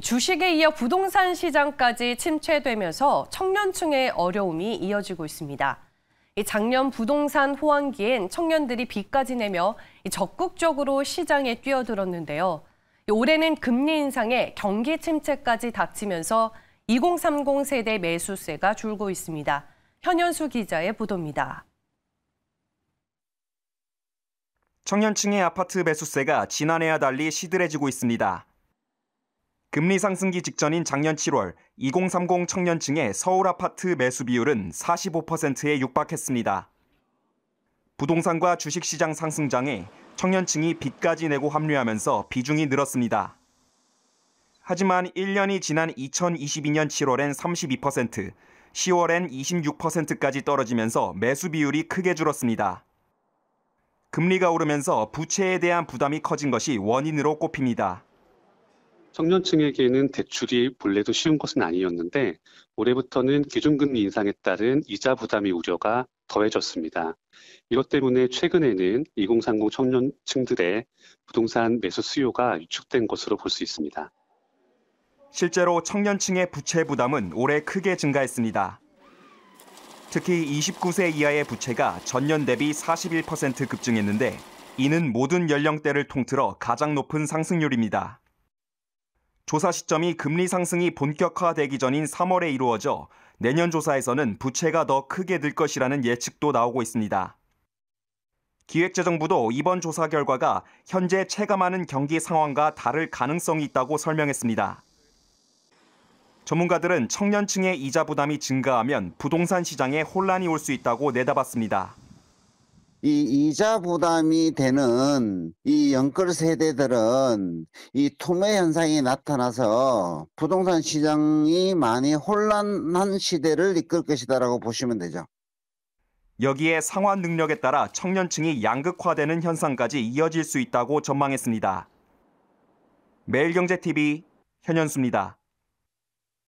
주식에 이어 부동산 시장까지 침체되면서 청년층의 어려움이 이어지고 있습니다. 작년 부동산 호황기엔 청년들이 빚까지 내며 적극적으로 시장에 뛰어들었는데요. 올해는 금리 인상에 경기 침체까지 닥치면서 2030 세대 매수세가 줄고 있습니다. 현현수 기자의 보도입니다. 청년층의 아파트 매수세가 지난해와 달리 시들해지고 있습니다. 금리 상승기 직전인 작년 7월 2030 청년층의 서울 아파트 매수 비율은 45%에 육박했습니다. 부동산과 주식시장 상승장에 청년층이 빚까지 내고 합류하면서 비중이 늘었습니다. 하지만 1년이 지난 2022년 7월엔 32%, 10월엔 26%까지 떨어지면서 매수 비율이 크게 줄었습니다. 금리가 오르면서 부채에 대한 부담이 커진 것이 원인으로 꼽힙니다. 청년층에게는 대출이 본래도 쉬운 것은 아니었는데 올해부터는 기준금리 인상에 따른 이자 부담이 우려가 더해졌습니다. 이것 때문에 최근에는 2030 청년층들의 부동산 매수 수요가 위축된 것으로 볼 수 있습니다. 실제로 청년층의 부채 부담은 올해 크게 증가했습니다. 특히 29세 이하의 부채가 전년 대비 41% 급증했는데 이는 모든 연령대를 통틀어 가장 높은 상승률입니다. 조사 시점이 금리 상승이 본격화되기 전인 3월에 이루어져 내년 조사에서는 부채가 더 크게 늘 것이라는 예측도 나오고 있습니다. 기획재정부도 이번 조사 결과가 현재 체감하는 경기 상황과 다를 가능성이 있다고 설명했습니다. 전문가들은 청년층의 이자 부담이 증가하면 부동산 시장에 혼란이 올 수 있다고 내다봤습니다. 이 이자 부담이 되는 이 연끌 세대들은 이 투매 현상이 나타나서 부동산 시장이 많이 혼란한 시대를 이끌 것이다라고 보시면 되죠. 여기에 상환 능력에 따라 청년층이 양극화되는 현상까지 이어질 수 있다고 전망했습니다. 매일경제TV 현현수입니다.